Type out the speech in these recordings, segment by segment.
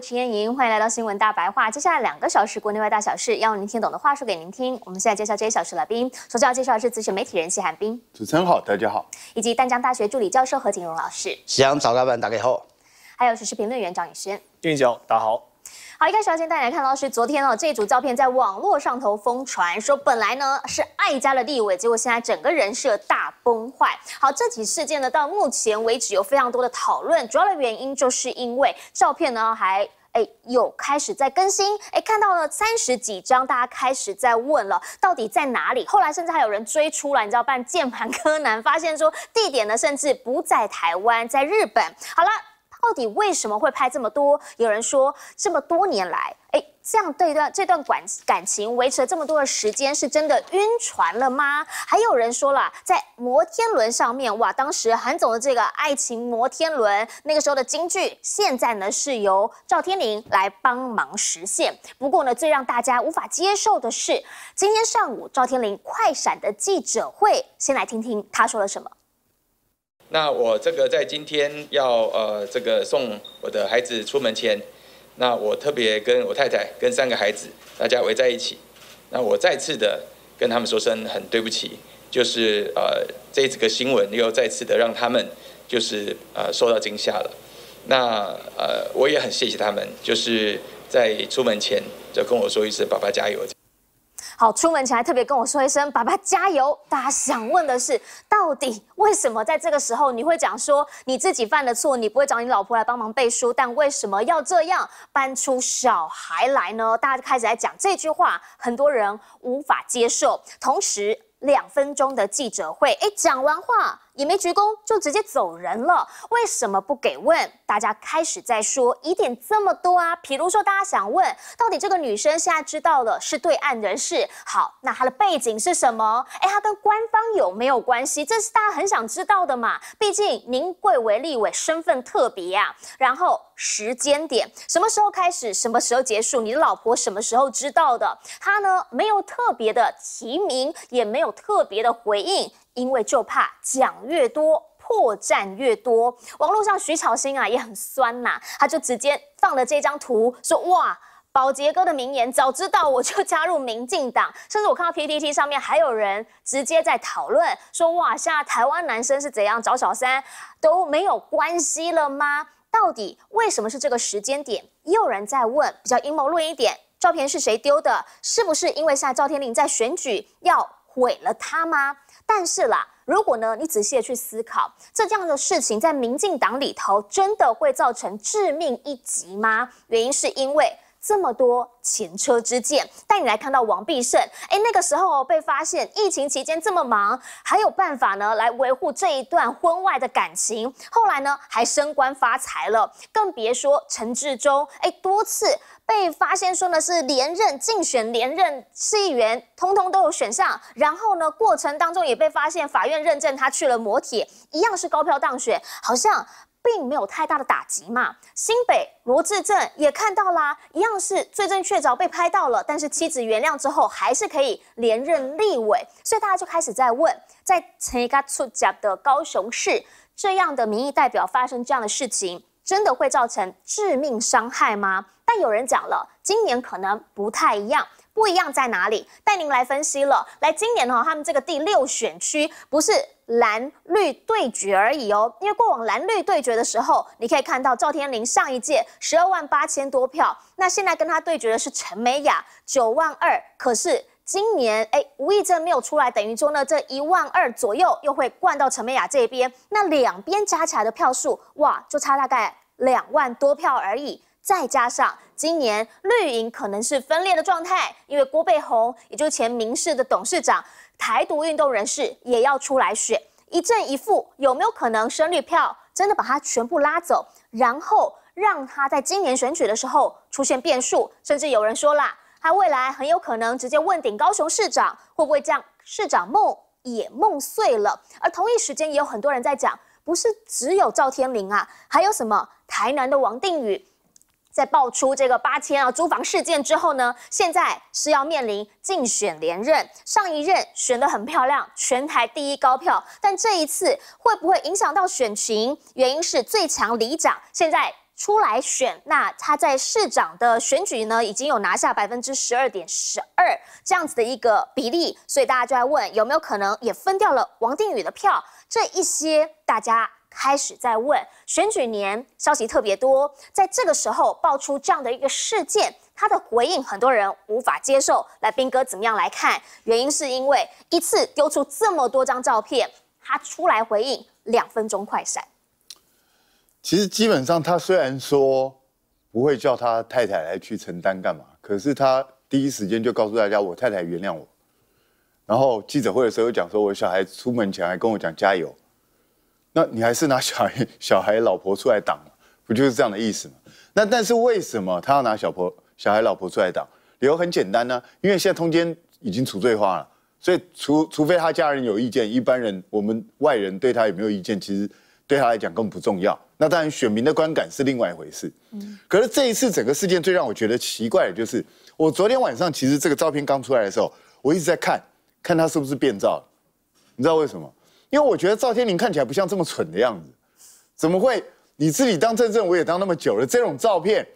陈彦莹，欢迎来到新闻大白话。接下来两个小时，国内外大小事，要用您听懂的话说给您听。我们现在介绍这些小时了。宾，首先要介绍的是资深媒体人谢寒冰，主持人好，大家好，以及淡江大学助理教授何景荣老师。夕阳早老板打给后，还有时事评论员张宇轩，俊气大家好。好，一开始要先带你家看到是昨天哦，这组照片在网络上头疯传，说本来呢是爱家的地位，结果现在整个人设大崩坏。好，这起事件呢到目前为止有非常多的讨论，主要的原因就是因为照片呢还哎有开始在更新，哎看到了三十几张，大家开始在问了到底在哪里。后来甚至还有人追出来，你知道办键盘柯南，发现说地点呢甚至不在台湾，在日本。好了。到底为什么会拍这么多？有人说，这么多年来，哎，这样对一段这段感感情维持了这么多的时间，是真的晕船了吗？还有人说了，在摩天轮上面，哇，当时韩总的这个爱情摩天轮，那个时候的京剧，现在呢是由赵天林来帮忙实现。不过呢，最让大家无法接受的是，今天上午赵天林快闪的记者会，先来听听他说了什么。那我这个在今天要呃这个送我的孩子出门前，那我特别跟我太太跟三个孩子大家围在一起，那我再次的跟他们说声很对不起，就是呃这几个新闻又再次的让他们就是呃受到惊吓了，那呃我也很谢谢他们，就是在出门前就跟我说一声爸爸加油。好，出门前还特别跟我说一声“爸爸加油”。大家想问的是，到底为什么在这个时候你会讲说你自己犯的错，你不会找你老婆来帮忙背书？但为什么要这样搬出小孩来呢？大家就开始在讲这句话，很多人无法接受。同时，两分钟的记者会，哎，讲完话。也没鞠躬就直接走人了，为什么不给问？大家开始在说疑点这么多啊，比如说大家想问，到底这个女生现在知道的是对岸人士，好，那她的背景是什么？哎，她跟官方有没有关系？这是大家很想知道的嘛，毕竟您贵为立委身份特别啊。然后时间点，什么时候开始，什么时候结束？你的老婆什么时候知道的？她呢，没有特别的提名，也没有特别的回应。因为就怕讲越多破绽越多，网络上徐巧芯啊也很酸呐，他就直接放了这张图，说哇，宝杰哥的名言，早知道我就加入民进党。甚至我看到 PPT 上面还有人直接在讨论，说哇，现在台湾男生是怎样找小三都没有关系了吗？到底为什么是这个时间点？也有人在问，比较阴谋论一点，照片是谁丢的？是不是因为现在赵天麟在选举要？毁了他吗？但是啦，如果呢，你仔细的去思考，这样的事情在民进党里头真的会造成致命一击吗？原因是因为这么多前车之鉴，带你来看到王必胜，哎，那个时候被发现疫情期间这么忙，还有办法呢来维护这一段婚外的感情，后来呢还升官发财了，更别说陈志忠，哎，多次。被发现说呢是连任竞选连任市议员，通通都有选上。然后呢，过程当中也被发现法院认证他去了摩铁，一样是高票当选，好像并没有太大的打击嘛。新北罗志正也看到啦，一样是最正确，凿被拍到了，但是妻子原谅之后还是可以连任立委。所以大家就开始在问，在陈毅刚出闸的高雄市，这样的民意代表发生这样的事情。真的会造成致命伤害吗？但有人讲了，今年可能不太一样，不一样在哪里？带您来分析了。来，今年哦，他们这个第六选区不是蓝绿对决而已哦，因为过往蓝绿对决的时候，你可以看到赵天麟上一届十二万八千多票，那现在跟他对决的是陈美雅九万二，可是今年哎，吴意中没有出来，等于说呢，这一万二左右又会灌到陈美雅这边，那两边加起来的票数哇，就差大概。两万多票而已，再加上今年绿营可能是分裂的状态，因为郭贝红，也就是前民事的董事长，台独运动人士也要出来选，一正一负，有没有可能深绿票真的把他全部拉走，然后让他在今年选举的时候出现变数？甚至有人说啦，他未来很有可能直接问鼎高雄市长，会不会这样？市长梦也梦碎了。而同一时间，也有很多人在讲，不是只有赵天林啊，还有什么？台南的王定宇在爆出这个八千啊租房事件之后呢，现在是要面临竞选连任。上一任选得很漂亮，全台第一高票，但这一次会不会影响到选情？原因是最强里长现在出来选，那他在市长的选举呢，已经有拿下百分之十二点十二这样子的一个比例，所以大家就在问有没有可能也分掉了王定宇的票？这一些大家。开始在问选举年消息特别多，在这个时候爆出这样的一个事件，他的回应很多人无法接受。来斌哥怎么样来看？原因是因为一次丢出这么多张照片，他出来回应两分钟快闪。其实基本上他虽然说不会叫他太太来去承担干嘛，可是他第一时间就告诉大家：“我太太原谅我。”然后记者会的时候讲说：“我小孩出门前还跟我讲加油。”那你还是拿小孩、小孩老婆出来挡不就是这样的意思吗？那但是为什么他要拿小婆、小孩老婆出来挡？理由很简单呢，因为现在通奸已经处罪化了，所以除除非他家人有意见，一般人我们外人对他有没有意见，其实对他来讲根本不重要。那当然，选民的观感是另外一回事。嗯，可是这一次整个事件最让我觉得奇怪的就是，我昨天晚上其实这个照片刚出来的时候，我一直在看，看他是不是变造了，你知道为什么？因为我觉得赵天林看起来不像这么蠢的样子，怎么会你自己当正正，我也当那么久了，这种照片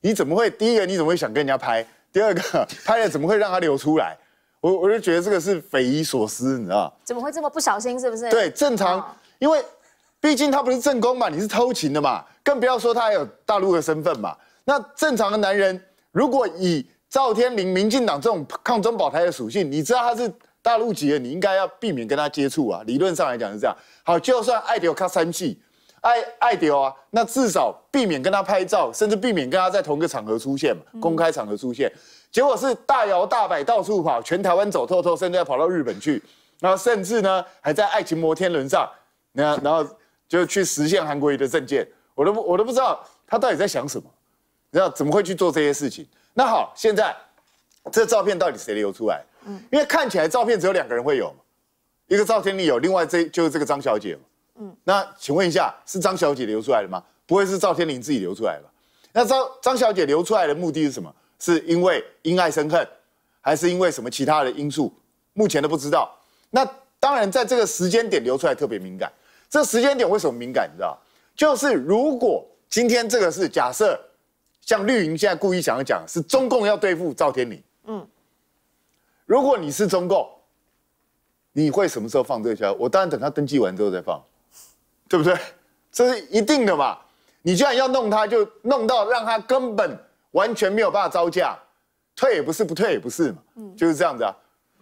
你怎么会？第一个你怎么会想跟人家拍？第二个 拍了怎么会让他流出来？我我就觉得这个是匪夷所思，你知道怎么会这么不小心？是不是？对，正常，因为毕竟他不是正宫嘛，你是偷情的嘛，更不要说他还有大陆的身份嘛。那正常的男人，如果以赵天林、民进党这种抗中保台的属性，你知道他是？大陆籍的你应该要避免跟他接触啊，理论上来讲是这样。好，就算爱迪欧卡三 G，爱爱迪欧啊，那至少避免跟他拍照，甚至避免跟他在同一个场合出现，公开场合出现。结果是大摇大摆到处跑，全台湾走透透，甚至要跑到日本去，然后甚至呢还在爱情摩天轮上，那然后就去实现韩国瑜的证件，我都我都不知道他到底在想什么，然后怎么会去做这些事情？那好，现在这照片到底谁流出来？嗯，因为看起来照片只有两个人会有，一个赵天林有，另外这就是这个张小姐嘛。嗯，那请问一下，是张小姐流出来的吗？不会是赵天林自己流出来吧？那张张小姐流出来的目的是什么？是因为因爱生恨，还是因为什么其他的因素？目前都不知道。那当然，在这个时间点流出来特别敏感。这时间点为什么敏感？你知道？就是如果今天这个是假设，像绿营现在故意想要讲，是中共要对付赵天林。如果你是中共，你会什么时候放这个消息？我当然等他登记完之后再放，对不对？这是一定的嘛。你既然要弄他，就弄到让他根本完全没有办法招架，退也不是，不退也不是嘛。嗯，就是这样子啊。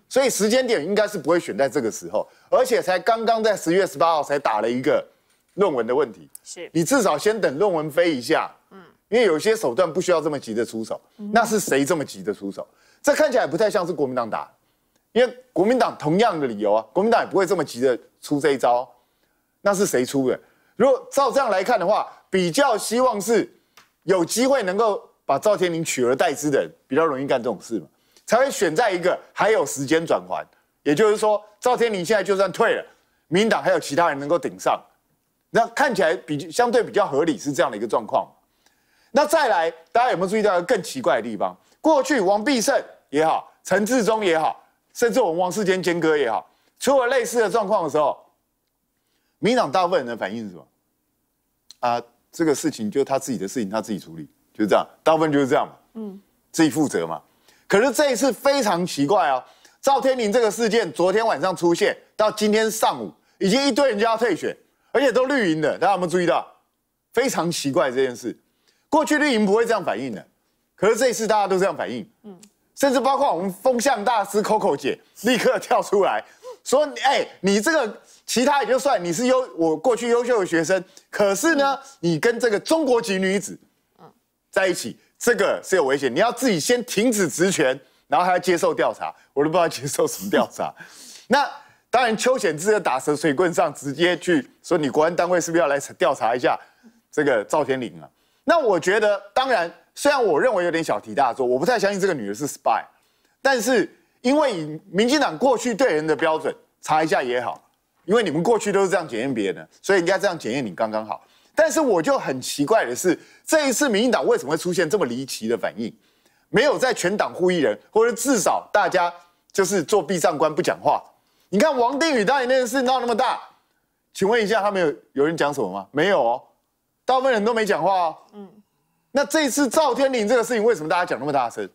所以时间点应该是不会选在这个时候，而且才刚刚在十月十八号才打了一个论文的问题。是，你至少先等论文飞一下。嗯，因为有些手段不需要这么急的出手。那是谁这么急的出手？这看起来不太像是国民党打，因为国民党同样的理由啊，国民党也不会这么急着出这一招，那是谁出的？如果照这样来看的话，比较希望是有机会能够把赵天麟取而代之的人，比较容易干这种事嘛，才会选在一个还有时间转还，也就是说赵天麟现在就算退了，民党还有其他人能够顶上，那看起来比相对比较合理是这样的一个状况。那再来，大家有没有注意到一更奇怪的地方？过去王必胜也好，陈志忠也好，甚至我们王世坚坚哥也好，出了类似的状况的时候，民党大部分人的反应是什么？啊，这个事情就他自己的事情，他自己处理，就这样，大部分就是这样嘛，嗯，自己负责嘛。可是这一次非常奇怪啊，赵天林这个事件昨天晚上出现，到今天上午已经一堆人就要退选，而且都绿营的，大家有没有注意到？非常奇怪这件事，过去绿营不会这样反应的。可是这次大家都这样反应，嗯，甚至包括我们风向大师 Coco 姐立刻跳出来说：“哎，你这个其他也就算，你是优，我过去优秀的学生，可是呢，你跟这个中国籍女子，在一起，这个是有危险，你要自己先停止职权，然后还要接受调查，我都不知道接受什么调查。那当然，邱显志的打蛇水棍上直接去说，你国安单位是不是要来调查一下这个赵天林啊？那我觉得，当然。”虽然我认为有点小题大做，我不太相信这个女的是 spy，但是因为以民进党过去对人的标准查一下也好，因为你们过去都是这样检验别人的，所以人家这样检验你刚刚好。但是我就很奇怪的是，这一次民进党为什么会出现这么离奇的反应？没有在全党呼吁人，或者至少大家就是做闭上官不讲话。你看王定宇当年那件事闹那么大，请问一下，他们有有人讲什么吗？没有哦，大部分人都没讲话哦。嗯。那这次赵天麟这个事情，为什么大家讲那么大声？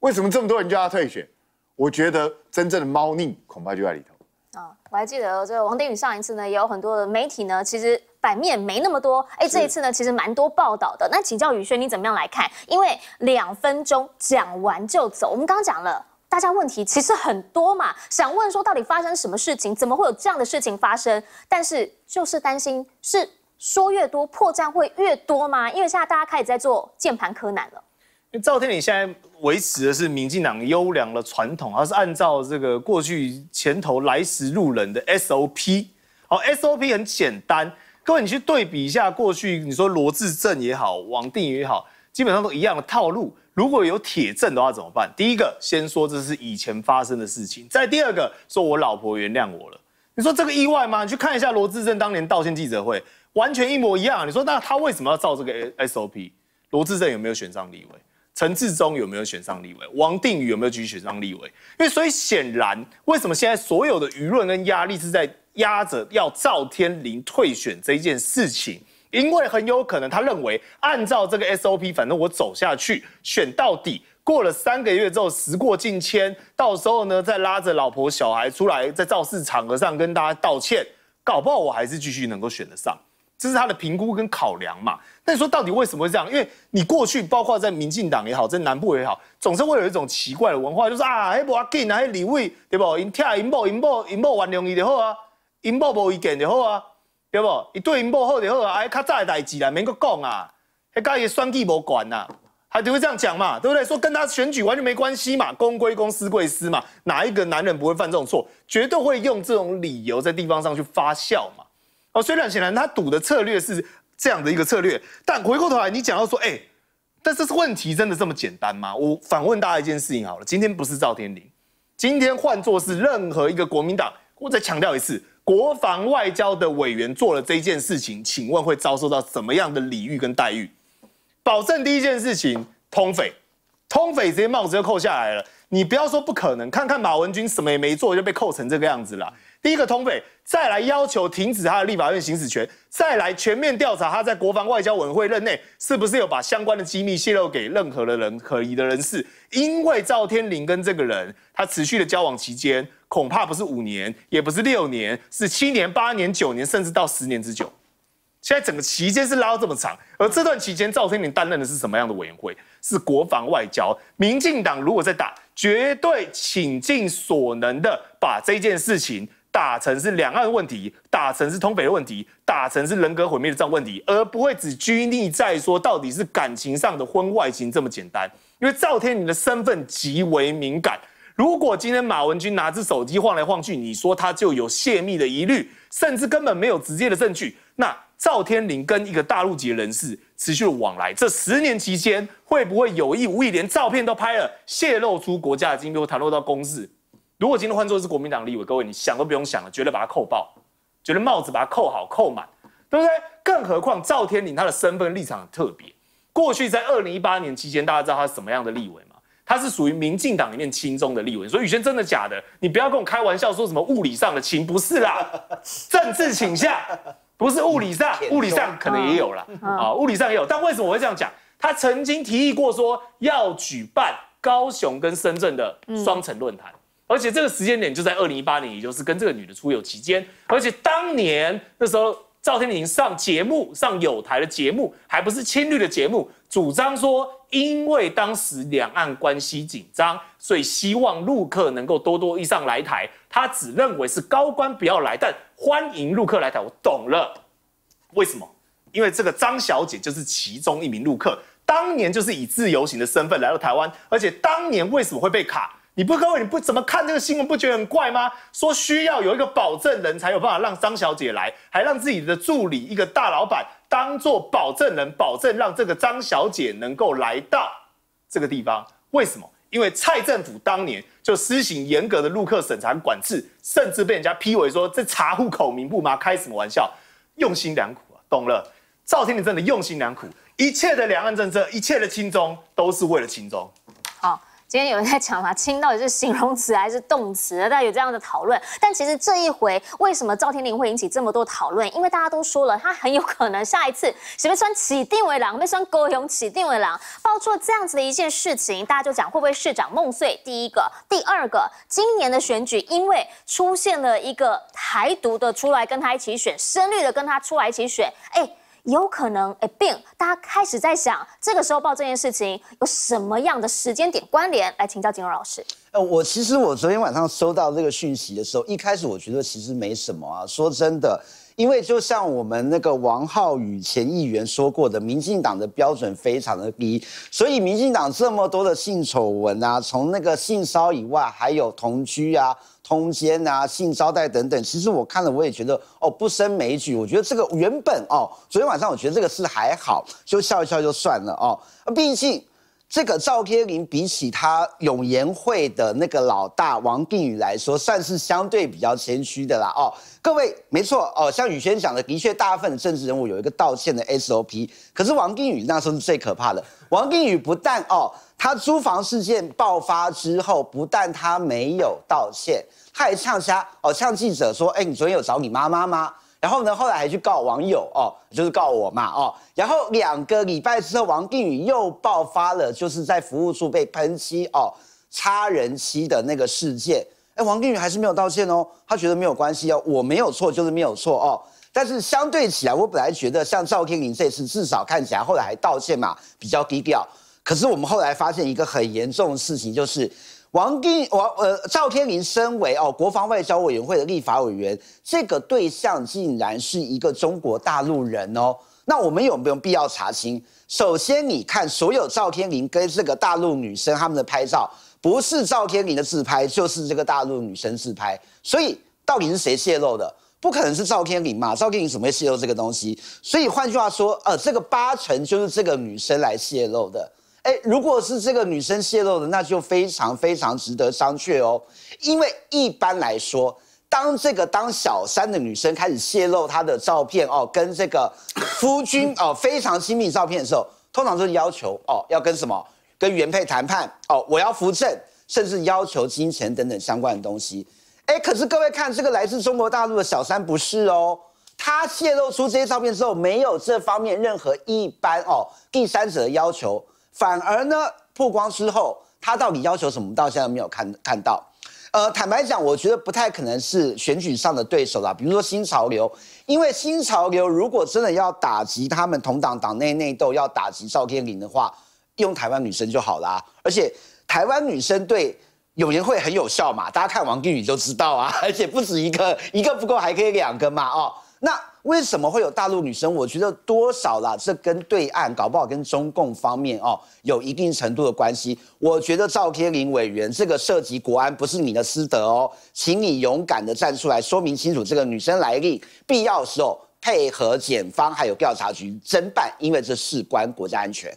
为什么这么多人叫他退选？我觉得真正的猫腻恐怕就在里头。啊，我还记得这个王定宇上一次呢，也有很多的媒体呢，其实版面没那么多。哎，这一次呢，其实蛮多报道的。那请教宇轩，你怎么样来看？因为两分钟讲完就走。我们刚刚讲了，大家问题其实很多嘛，想问说到底发生什么事情，怎么会有这样的事情发生？但是就是担心是。说越多破绽会越多吗？因为现在大家开始在做键盘柯南了。赵天麟现在维持的是民进党优良的传统，而是按照这个过去前头来时入人的 SOP。好，SOP 很简单，各位你去对比一下过去，你说罗志正也好，王定宇也好，基本上都一样的套路。如果有铁证的话怎么办？第一个先说这是以前发生的事情，再第二个说我老婆原谅我了。你说这个意外吗？你去看一下罗志正当年道歉记者会。完全一模一样，你说那他为什么要照这个 S O P？罗志正有没有选上立委？陈志忠有没有选上立委？王定宇有没有继续选上立委？因为所以显然，为什么现在所有的舆论跟压力是在压着要赵天麟退选这件事情？因为很有可能他认为，按照这个 S O P，反正我走下去，选到底。过了三个月之后，时过境迁，到时候呢，再拉着老婆小孩出来，在造势场合上跟大家道歉，搞不好我还是继续能够选得上。这是他的评估跟考量嘛？那说到底为什么会这样？因为你过去包括在民进党也好，在南部也好，总是会有一种奇怪的文化，就是啊，哎，无要紧啊，李伟对不？因爹因某因某因某原谅伊就好啊，因某无意见就好啊，对不？伊对因某好就好啊，哎，较早的代志啦，没个讲啊，还讲也选举无管呐，他就会这样讲嘛，对不对？说跟他选举完全没关系嘛，公归公，私归私嘛，哪一个男人不会犯这种错？绝对会用这种理由在地方上去发酵嘛。哦，虽然显然他赌的策略是这样的一个策略，但回过头来你讲到说，哎，但这是问题真的这么简单吗？我反问大家一件事情好了，今天不是赵天麟，今天换作是任何一个国民党，我再强调一次，国防外交的委员做了这一件事情，请问会遭受到什么样的礼遇跟待遇？保证第一件事情，通匪，通匪直接帽子就扣下来了。你不要说不可能，看看马文君什么也没做就被扣成这个样子了。第一个通匪，再来要求停止他的立法院行使权，再来全面调查他在国防外交委员会任内是不是有把相关的机密泄露给任何的人可疑的人士，因为赵天麟跟这个人他持续的交往期间，恐怕不是五年，也不是六年，是七年、八年、九年，甚至到十年之久。现在整个期间是拉到这么长，而这段期间赵天麟担任的是什么样的委员会？是国防外交。民进党如果在打，绝对倾尽所能的把这件事情。打成是两岸问题，打成是通匪的问题，打成是人格毁灭的这样问题，而不会只拘泥在说到底是感情上的婚外情这么简单。因为赵天林的身份极为敏感，如果今天马文君拿着手机晃来晃去，你说他就有泄密的疑虑，甚至根本没有直接的证据。那赵天林跟一个大陆籍人士持续往来，这十年期间会不会有意无意连照片都拍了，泄露出国家的机密或谈露到公事？如果今天换做是国民党立委，各位你想都不用想了，绝对把他扣爆，觉得帽子把他扣好扣满，对不对？更何况赵天麟他的身份立场很特别，过去在二零一八年期间，大家知道他是什么样的立委吗？他是属于民进党里面亲中的立委，所以宇轩真的假的？你不要跟我开玩笑，说什么物理上的亲不是啦，政治倾向不是物理上，物理上可能也有啦。啊，物理上也有，但为什么会这样讲？他曾经提议过说要举办高雄跟深圳的双城论坛。而且这个时间点就在二零一八年，也就是跟这个女的出游期间。而且当年那时候，赵天明上节目，上有台的节目，还不是亲绿的节目，主张说，因为当时两岸关系紧张，所以希望陆客能够多多以上来台。他只认为是高官不要来，但欢迎陆客来台。我懂了，为什么？因为这个张小姐就是其中一名陆客，当年就是以自由行的身份来到台湾，而且当年为什么会被卡？你不各位，你不怎么看这个新闻，不觉得很怪吗？说需要有一个保证人才有办法让张小姐来，还让自己的助理一个大老板当做保证人，保证让这个张小姐能够来到这个地方。为什么？因为蔡政府当年就施行严格的入客审查管制，甚至被人家批为说这查户口名簿吗？开什么玩笑？用心良苦啊！懂了，赵天林真的用心良苦，一切的两岸政策，一切的亲中，都是为了亲中。今天有人在讲嘛，亲到底是形容词还是动词？大家有这样的讨论。但其实这一回，为什么赵天麟会引起这么多讨论？因为大家都说了，他很有可能下一次，梅川起定为狼，梅川狗熊起定为狼，爆出了这样子的一件事情，大家就讲会不会市长梦碎？第一个，第二个，今年的选举，因为出现了一个台独的出来跟他一起选，深绿的跟他出来一起选，哎。有可能诶并大家开始在想，这个时候报这件事情有什么样的时间点关联？来请教金荣老师。呃，我其实我昨天晚上收到这个讯息的时候，一开始我觉得其实没什么啊。说真的，因为就像我们那个王浩宇前议员说过的，民进党的标准非常的低，所以民进党这么多的性丑闻啊，从那个性骚以外，还有同居啊。通奸啊，性招待等等，其实我看了我也觉得哦不胜枚举。我觉得这个原本哦，昨天晚上我觉得这个事还好，就笑一笑就算了哦，毕竟。这个赵天麟比起他永延会的那个老大王定宇来说，算是相对比较谦虚的啦。哦，各位，没错哦，像宇轩讲的，的确，大部分的政治人物有一个道歉的 SOP。可是王定宇那时候是最可怕的。王定宇不但哦，他租房事件爆发之后，不但他没有道歉，他还呛瞎哦，呛记者说：“哎，你昨天有找你妈妈吗？”然后呢？后来还去告网友哦，就是告我嘛哦。然后两个礼拜之后，王定宇又爆发了，就是在服务处被喷漆哦，差人漆的那个事件。哎，王定宇还是没有道歉哦，他觉得没有关系哦，我没有错，就是没有错哦。但是相对起来，我本来觉得像赵天麟这次，至少看起来后来还道歉嘛，比较低调。可是我们后来发现一个很严重的事情，就是。王定王呃赵天林身为哦国防外交委员会的立法委员，这个对象竟然是一个中国大陆人哦，那我们有没有必要查清？首先，你看所有赵天林跟这个大陆女生他们的拍照，不是赵天林的自拍，就是这个大陆女生自拍，所以到底是谁泄露的？不可能是赵天林嘛？赵天林怎么会泄露这个东西？所以换句话说，呃，这个八成就是这个女生来泄露的。哎，如果是这个女生泄露的，那就非常非常值得商榷哦。因为一般来说，当这个当小三的女生开始泄露她的照片哦，跟这个夫君哦非常亲密照片的时候，通常都是要求哦要跟什么，跟原配谈判哦，我要扶正，甚至要求金钱等等相关的东西。哎，可是各位看这个来自中国大陆的小三不是哦，她泄露出这些照片之后，没有这方面任何一般哦第三者的要求。反而呢，曝光之后，他到底要求什么？到现在没有看看到。呃，坦白讲，我觉得不太可能是选举上的对手，啦。比如说新潮流，因为新潮流如果真的要打击他们同党党内内斗，要打击赵天麟的话，用台湾女生就好啦。而且台湾女生对友联会很有效嘛，大家看王俊宇就知道啊。而且不止一个，一个不够还可以两个嘛。哦，那。为什么会有大陆女生？我觉得多少啦，这跟对岸搞不好跟中共方面哦，有一定程度的关系。我觉得赵天林委员这个涉及国安，不是你的私德哦，请你勇敢的站出来说明清楚这个女生来历，必要的时候配合检方还有调查局侦办，因为这事关国家安全。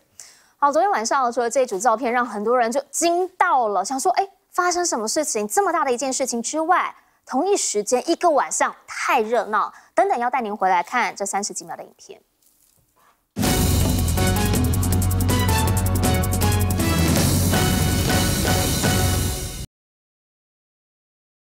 好，昨天晚上除了这组照片，让很多人就惊到了，想说哎，发生什么事情？这么大的一件事情之外。同一时间，一个晚上太热闹。等等，要带您回来看这三十几秒的影片。